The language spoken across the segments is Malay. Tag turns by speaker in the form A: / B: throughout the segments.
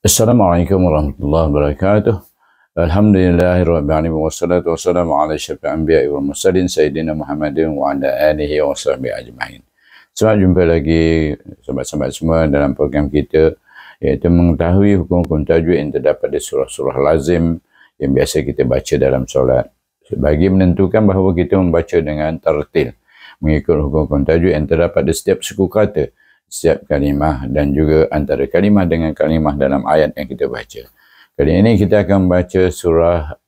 A: Assalamualaikum warahmatullahi wabarakatuh. Alhamdulillahi rabbil alamin wassalatu wassalamu ala asyrafil anbiya'i wal mursalin sayyidina Muhammadin wa ala alihi wa sahbihi ajma'in. Selamat jumpa lagi sahabat-sahabat semua dalam program kita iaitu mengetahui hukum-hukum tajwid yang terdapat di surah-surah lazim yang biasa kita baca dalam solat. Bagi menentukan bahawa kita membaca dengan tertil mengikut hukum-hukum tajwid yang terdapat di setiap suku kata setiap kalimah dan juga antara kalimah dengan kalimah dalam ayat yang kita baca. Kali ini kita akan baca surah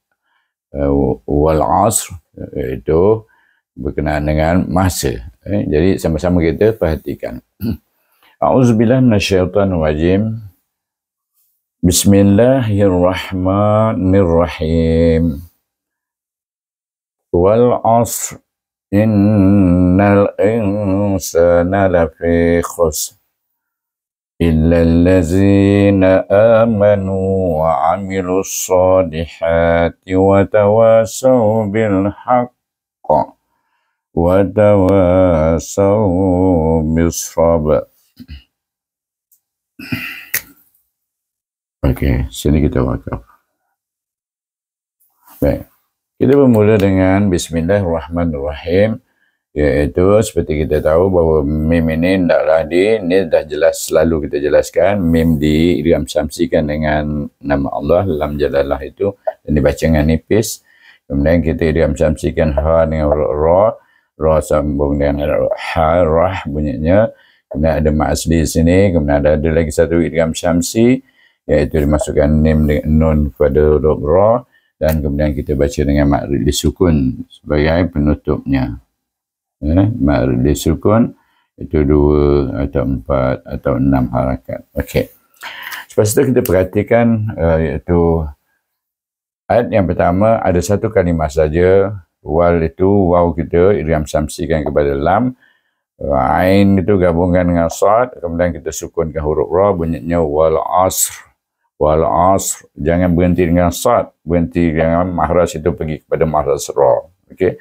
A: uh, eh, Wal Asr iaitu berkenaan dengan masa. Eh, jadi sama-sama kita perhatikan. A'udzubillah minasyaitan wajim. Bismillahirrahmanirrahim. Wal Asr إن الإنسان لفي خسر إلا الذين آمنوا وعملوا الصالحات وتواسوا بالحق وتواسوا بالصبر Oke, okay, sini kita wakaf. Baik. Kita bermula dengan Bismillahirrahmanirrahim iaitu seperti kita tahu bahawa mim ini tidaklah di ini dah jelas selalu kita jelaskan mim di diramsamsikan dengan nama Allah dalam jalalah itu dan dibaca dengan nipis kemudian kita diramsamsikan ha dengan ra ra sambung dengan ha, ha rah bunyinya kemudian ada ma'asli di sini kemudian ada, ada lagi satu diramsamsi iaitu dimasukkan nim dengan nun pada huruf ra dan kemudian kita baca dengan makrid sukun sebagai penutupnya eh makrid sukun itu dua atau empat atau enam harakat okey Lepas itu kita perhatikan uh, iaitu ayat yang pertama ada satu kalimah saja wal itu waw kita iriam samsikan kepada lam eh, ain itu gabungkan dengan sad kemudian kita sukunkan huruf ra bunyinya wal asr wal asr jangan berhenti dengan sad berhenti dengan mahras itu pergi kepada mahras ra okey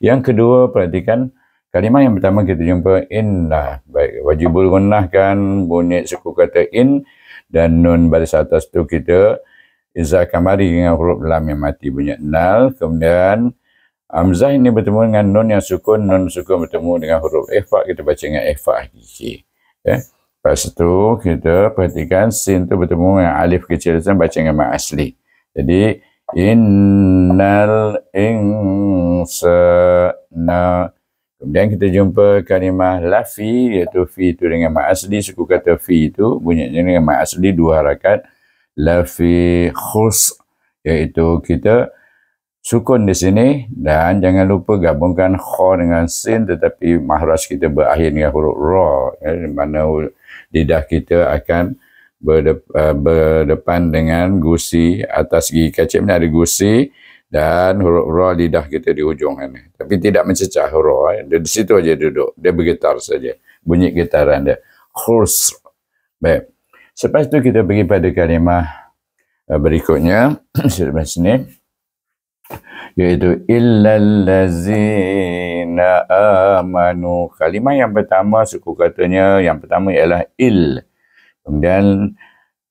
A: yang kedua perhatikan kalimah yang pertama kita jumpa inna baik wajibul gunnah kan bunyi suku kata in dan nun baris atas tu kita izah kamari dengan huruf lam yang mati bunyi nal kemudian Amzah ini bertemu dengan nun yang sukun, nun sukun bertemu dengan huruf ikhfa, kita baca dengan ikhfa. Okay. Lepas tu kita perhatikan sin tu bertemu dengan alif kecil dan baca dengan mak asli. Jadi innal na Kemudian kita jumpa kalimah lafi iaitu fi itu dengan mak asli. Suku kata fi itu bunyinya dengan mak asli dua harakat. Lafi khus iaitu kita sukun di sini dan jangan lupa gabungkan kha dengan sin tetapi mahraj kita berakhir dengan huruf ra ya, di mana lidah kita akan eh, berdepan dengan gusi atas gigi kecil ni ada gusi dan huruf ra lidah kita di hujung ni tapi tidak mencecah huruf ya. dia di situ aja duduk dia bergetar saja bunyi getaran dia khurs baik selepas itu kita pergi pada kalimah eh, berikutnya selepas ni Iaitu illallazina amanu. Kalimah yang pertama suku katanya yang pertama ialah il. Kemudian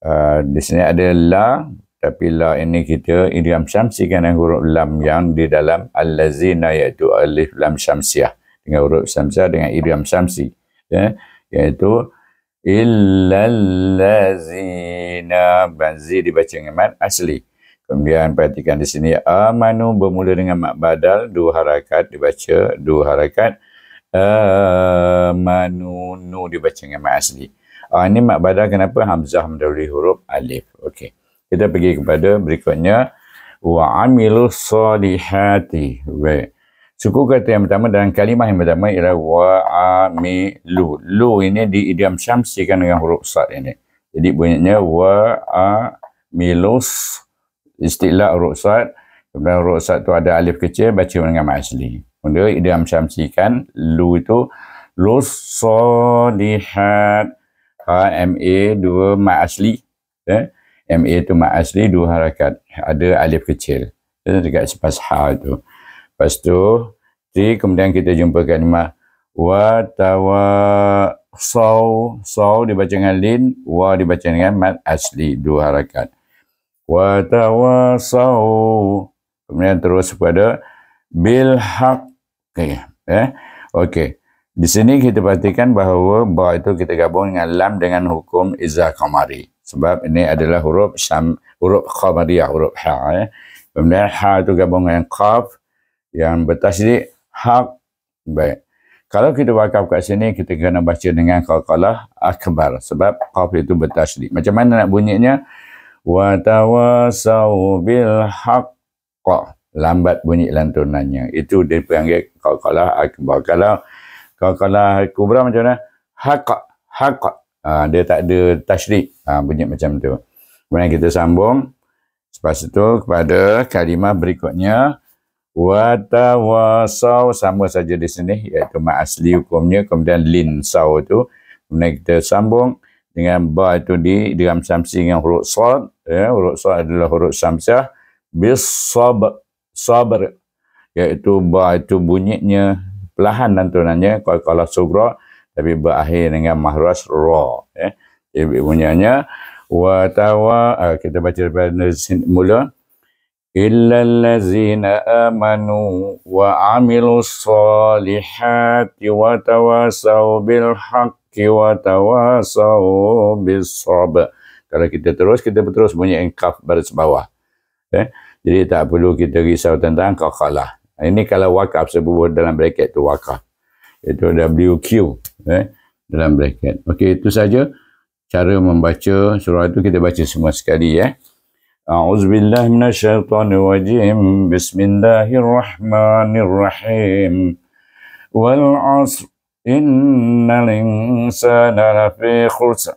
A: uh, di sini ada la tapi la ini kita idiom syamsi dengan huruf lam yang di dalam allazina iaitu alif lam syamsiah dengan huruf syamsiah dengan idiom syamsi ya iaitu illallazina banzi dibaca dengan asli Kemudian perhatikan di sini amanu bermula dengan mak badal dua harakat dibaca dua harakat amanu nu dibaca dengan mak asli. Ah ini mak badal kenapa hamzah mendahului huruf alif. Okey. Kita pergi kepada berikutnya wa amilu salihati. Baik. Suku kata yang pertama dan kalimah yang pertama ialah wa amilu. Lu ini di idiom syamsi kan dengan huruf sad ini. Jadi bunyinya wa amilus salihati istilah ruksat kemudian ruksat tu ada alif kecil baca dengan mak asli kemudian dia mencamsikan lu itu lus so lihat ha ma dua mak asli eh? ma itu mak asli dua harakat ada alif kecil eh? dekat sepas ha itu lepas tu di kemudian kita jumpa kalimah wa tawa saw saw dibaca dengan lin wa dibaca dengan mat asli dua harakat wa tawasau. Kemudian terus kepada bil haq. Okey. Eh? Okey. Di sini kita perhatikan bahawa ba itu kita gabung dengan lam dengan hukum izah kamari. Sebab ini adalah huruf syam, huruf qamariyah, huruf ha. Eh? Kemudian ha itu gabung dengan qaf yang bertasdik haq. Baik. Kalau kita wakaf kat sini, kita kena baca dengan kalkalah akbar. Sebab qaf itu bertasdik. Macam mana nak bunyinya? wa tawasau bil haqq lambat bunyi lantunannya itu dia panggil qaqala akbar kalau qaqala kubra macam mana haqq haqq uh, dia tak ada tasydid uh, bunyi macam tu kemudian kita sambung Lepas itu kepada kalimah berikutnya Watawasau sama saja di sini iaitu mak asli hukumnya kemudian lin sau tu kemudian kita sambung dengan ba itu di diram samsi dengan huruf sad ya huruf sad adalah huruf samsiah bis sab sabr iaitu ba itu bunyinya perlahan lantunannya kalau kalau sugra tapi berakhir dengan mahras ra ya jadi bunyinya wa tawa ah, kita baca daripada mula amanu, wa إلا wa tawasau bil الصالحات wa tawasau bil بالصبر kalau kita terus kita terus bunyi engkaf baris bawah okay? Eh? jadi tak perlu kita risau tentang kau kalah ini kalau wakaf sebut dalam bracket tu wakaf itu WQ eh? dalam bracket okey itu saja cara membaca surah itu kita baca semua sekali ya eh? أعوذ بالله من الشيطان الرجيم بسم الله الرحمن الرحيم والعصر إن الإنسان لفي خسر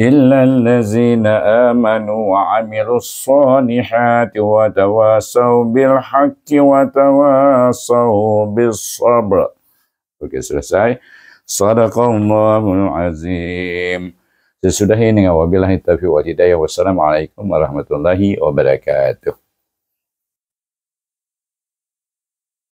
A: إلا الذين آمنوا وعملوا الصالحات وتواصوا بالحق وتواصوا بالصبر okay, selesai Sadaqallahul Azim Sesudah ini dengan wabillahi taufiq wa hidayah. Wassalamualaikum warahmatullahi wabarakatuh.